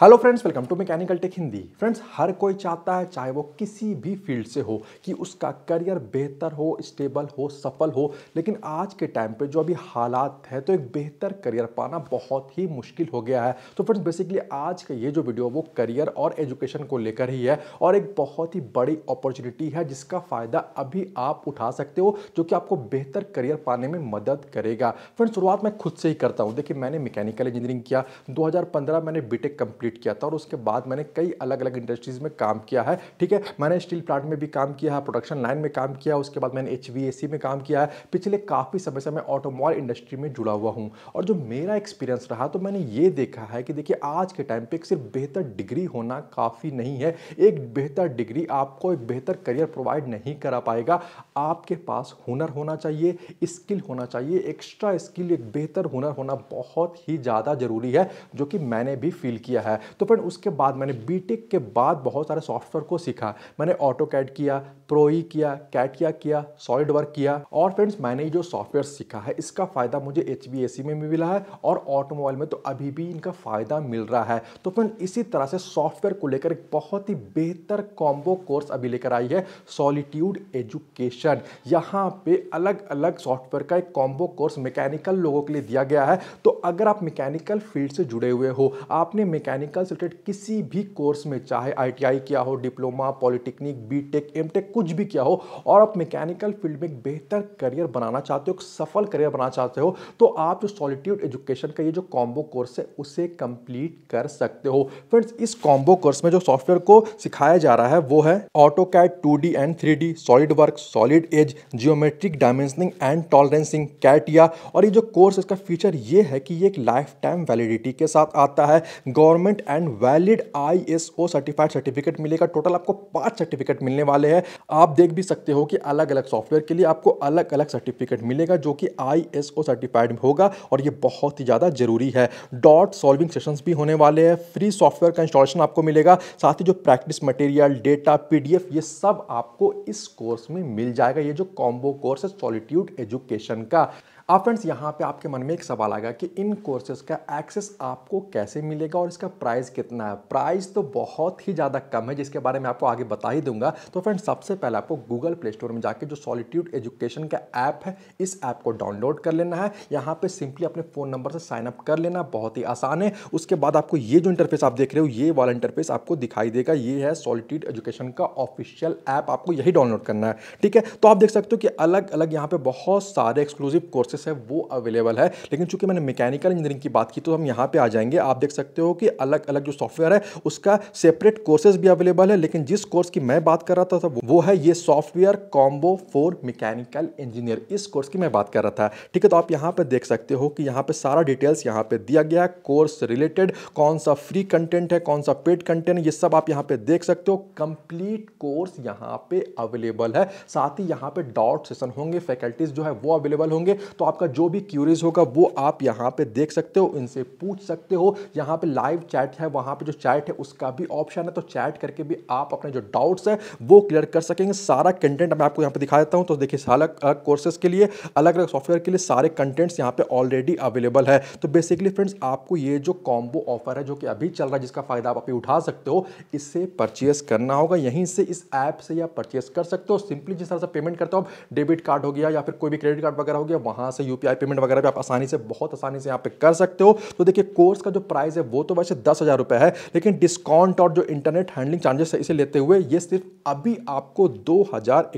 hello friends welcome to mechanical tech Hindi friends हर कोई चाहता है चाहे वो किसी भी फील्ड से हो कि उसका करियर बेहतर हो स्टेबल हो सफल हो लेकिन आज के टाइम पे जो अभी हालात है तो एक बेहतर करियर पाना बहुत ही मुश्किल हो गया है तो फ्रेंड्स बेसिकली आज का ये जो वीडियो वो करियर और एजुकेशन को लेकर ही है और एक बहुत ही बड़ी अपॉर्चुनिटी है जिसका फ़ायदा अभी आप उठा सकते हो जो कि आपको बेहतर करियर पाने में मदद करेगा फ्रेंड्स शुरुआत मैं खुद से ही करता हूँ देखिए मैंने मैकेनिकल इंजीनियरिंग किया दो मैंने बी टेक कंप्लीट किया था और उसके बाद मैंने कई अलग अलग इंडस्ट्रीज़ में काम किया है ठीक है मैंने स्टील प्लांट में भी काम किया है प्रोडक्शन लाइन में काम किया उसके बाद मैंने एच में काम किया है पिछले काफ़ी समय से मैं ऑटोमोबाइल इंडस्ट्री में जुड़ा हुआ हूँ और जो मेरा एक्सपीरियंस रहा तो मैंने ये देखा है कि देखिए आज के टाइम पर सिर्फ बेहतर डिग्री होना काफ़ी नहीं है एक बेहतर डिग्री आपको एक बेहतर करियर प्रोवाइड नहीं करा पाएगा आपके पास हुनर होना चाहिए स्किल होना चाहिए एक्स्ट्रा स्किल एक बेहतर हुनर होना बहुत ही ज़्यादा ज़रूरी है जो कि मैंने भी फील किया है है तो फ्रेंड उसके बाद मैंने बी के बाद बहुत सारे सॉफ्टवेयर को सीखा मैंने ऑटो कैड किया प्रोई किया कैटिया किया सॉलिड वर्क किया और फ्रेंड्स मैंने जो सॉफ्टवेयर सीखा है इसका फ़ायदा मुझे एच में भी मिला है और ऑटोमोबाइल में तो अभी भी इनका फ़ायदा मिल रहा है तो फ्रेंड इसी तरह से सॉफ्टवेयर को लेकर एक बहुत ही बेहतर कॉम्बो कोर्स अभी लेकर आई है सॉलिट्यूड एजुकेशन यहाँ पे अलग अलग सॉफ्टवेयर का एक कॉम्बो कोर्स मैकेनिकल लोगों के लिए दिया गया है तो अगर आप मैकेनिकल फील्ड से जुड़े हुए हो आपने मैकेनिक मैकेनिकल से रिलेटेड किसी भी कोर्स में चाहे आईटीआई किया हो डिप्लोमा पॉलिटेक्निक बीटेक एमटेक कुछ भी किया हो और आप मैकेनिकल फील्ड में एक बेहतर करियर बनाना चाहते हो एक सफल करियर बनाना चाहते हो तो आप जो सॉलिट्यूड एजुकेशन का ये जो कॉम्बो कोर्स है उसे कंप्लीट कर सकते हो फ्रेंड्स इस कॉम्बो कोर्स में जो सॉफ्टवेयर को सिखाया जा रहा है वो है AutoCAD two and three solid work solid edge geometric dimensioning and tolerancing CATIA और ये जो कोर्स इसका फीचर ये है कि ये एक लाइफ टाइम वैलिडिटी के साथ आता है government government and valid ISO certified certificate मिलेगा टोटल आपको पांच सर्टिफिकेट मिलने वाले हैं आप देख भी सकते हो कि अलग अलग सॉफ्टवेयर के लिए आपको अलग अलग सर्टिफिकेट मिलेगा जो कि आई सर्टिफाइड होगा और ये बहुत ही ज़्यादा जरूरी है डॉट सॉल्विंग सेशन भी होने वाले हैं फ्री सॉफ्टवेयर का इंस्टॉलेशन आपको मिलेगा साथ ही जो प्रैक्टिस मटेरियल डेटा पीडीएफ ये सब आपको इस कोर्स में मिल जाएगा ये जो कॉम्बो कोर्स है सॉलिट्यूड एजुकेशन का अब फ्रेंड्स यहाँ पे आपके मन में एक सवाल आएगा कि इन कोर्सेज का एक्सेस आपको कैसे मिलेगा और इसका प्राइस कितना है प्राइस तो बहुत ही ज़्यादा कम है जिसके बारे में आपको आगे बता ही दूंगा तो फ्रेंड्स सबसे पहले आपको गूगल प्ले स्टोर में जाके जो सॉलिट्यूड एजुकेशन का ऐप है इस ऐप को डाउनलोड कर लेना है यहाँ पर सिंपली अपने फ़ोन नंबर से साइनअप कर लेना बहुत ही आसान है उसके बाद आपको ये जो इंटरफेस आप देख रहे हो ये वाला इंटरफेस आपको दिखाई देगा ये है सॉलिट्यूड एजुकेशन का ऑफिशियल ऐप आपको यही डाउनलोड करना है ठीक है तो आप देख सकते हो कि अलग अलग यहाँ पर बहुत सारे एक्सक्लूसिव कोर्सेस कोर्सेस है वो अवेलेबल है लेकिन चूंकि मैंने मैकेनिकल इंजीनियरिंग की बात की तो हम यहाँ पे आ जाएंगे आप देख सकते हो कि अलग अलग जो सॉफ्टवेयर है उसका सेपरेट कोर्सेज भी अवेलेबल है लेकिन जिस कोर्स की मैं बात कर रहा था तो वो है ये software combo for mechanical engineer इस कोर्स की मैं बात कर रहा था ठीक है तो आप यहाँ पर देख सकते हो कि यहाँ पर सारा डिटेल्स यहाँ पर दिया गया है कोर्स रिलेटेड कौन सा फ्री कंटेंट है कौन सा पेड कंटेंट है ये सब आप यहाँ पर देख सकते हो कंप्लीट कोर्स यहाँ पर अवेलेबल है साथ ही यहाँ पर डाउट सेशन होंगे फैकल्टीज जो है वो अवेलेबल होंगे तो आपका जो भी क्यूरीज होगा वो आप यहाँ पे देख सकते हो इनसे पूछ सकते हो यहाँ पे लाइव चैट है वहाँ पे जो चैट है उसका भी ऑप्शन है तो चैट करके भी आप अपने जो डाउट्स हैं वो क्लियर कर सकेंगे सारा कंटेंट मैं आपको यहाँ पे दिखा देता हूँ तो देखिए अलग अलग कोर्सेज के लिए अलग अलग सॉफ्टवेयर के लिए सारे कंटेंट्स यहाँ पे ऑलरेडी अवेलेबल है तो बेसिकली फ्रेंड्स आपको ये जो कॉम्बो ऑफर है जो कि अभी चल रहा है जिसका फ़ायदा आप अभी उठा सकते हो इससे परचेस करना होगा यहीं से इस ऐप से या परचेस कर सकते हो सिंपली जिस तरह से पेमेंट करते हो आप डेबिट कार्ड हो गया या फिर कोई भी क्रेडिट कार्ड वगैरह हो गया वहाँ यहाँ से यू पेमेंट वगैरह भी आप आसानी से बहुत आसानी से यहाँ पे कर सकते हो तो देखिए कोर्स का जो प्राइस है वो तो वैसे दस हज़ार है लेकिन डिस्काउंट और जो इंटरनेट हैंडलिंग चार्जेस है इसे लेते हुए ये सिर्फ अभी आपको दो हज़ार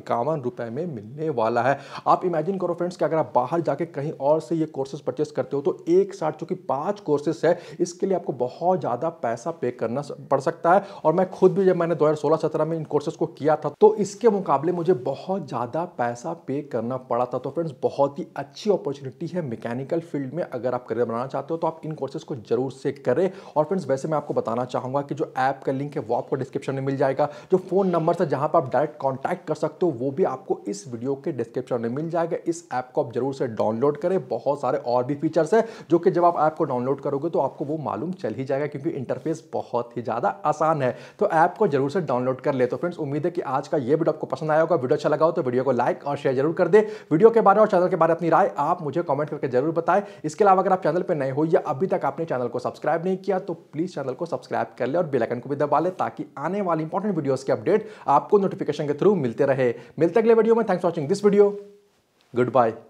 में मिलने वाला है आप इमेजिन करो फ्रेंड्स कि अगर आप बाहर जाके कहीं और से ये कोर्सेज परचेस करते हो तो एक साथ चूँकि पाँच कोर्सेस है इसके लिए आपको बहुत ज़्यादा पैसा पे करना पड़ सकता है और मैं खुद भी जब मैंने दो हज़ार में इन कोर्सेज को किया था तो इसके मुकाबले मुझे बहुत ज़्यादा पैसा पे करना पड़ा था तो फ्रेंड्स बहुत ही अच्छी अच्छी अपॉर्चुनिटी है मैकेनिकल फील्ड में अगर आप करियर बनाना चाहते हो तो आप इन कोर्सेज को जरूर से करें और फ्रेंड्स वैसे मैं आपको बताना चाहूँगा कि जो ऐप का लिंक है वो आपको डिस्क्रिप्शन में मिल जाएगा जो फ़ोन नंबर से जहाँ पर आप डायरेक्ट कॉन्टैक्ट कर सकते हो वो भी आपको इस वीडियो के डिस्क्रिप्शन में मिल जाएगा इस ऐप को आप जरूर से डाउनलोड करें बहुत सारे और भी फीचर्स है जो कि जब आप ऐप को डाउनलोड करोगे तो आपको वो मालूम चल ही जाएगा क्योंकि इंटरफेस बहुत ही ज़्यादा आसान है तो ऐप को जरूर से डाउनलोड कर ले तो फ्रेंड्स उम्मीद है कि आज का ये वीडियो आपको पसंद आया होगा वीडियो अच्छा लगा हो तो वीडियो को लाइक और शेयर जरूर कर दे वीडियो के बारे में और चैनल के बारे में अपनी राय आप मुझे कमेंट करके जरूर बताएं इसके अलावा अगर आप चैनल पर नए हो या अभी तक आपने चैनल को सब्सक्राइब नहीं किया तो प्लीज़ चैनल को सब्सक्राइब कर ले और बेलाइकन को भी दबा ले ताकि आने वाली इंपॉर्टेंट वीडियोज़ के अपडेट आपको नोटिफिकेशन के थ्रू मिलते रहे मिलते अगले वीडियो में thanks watching this video good bye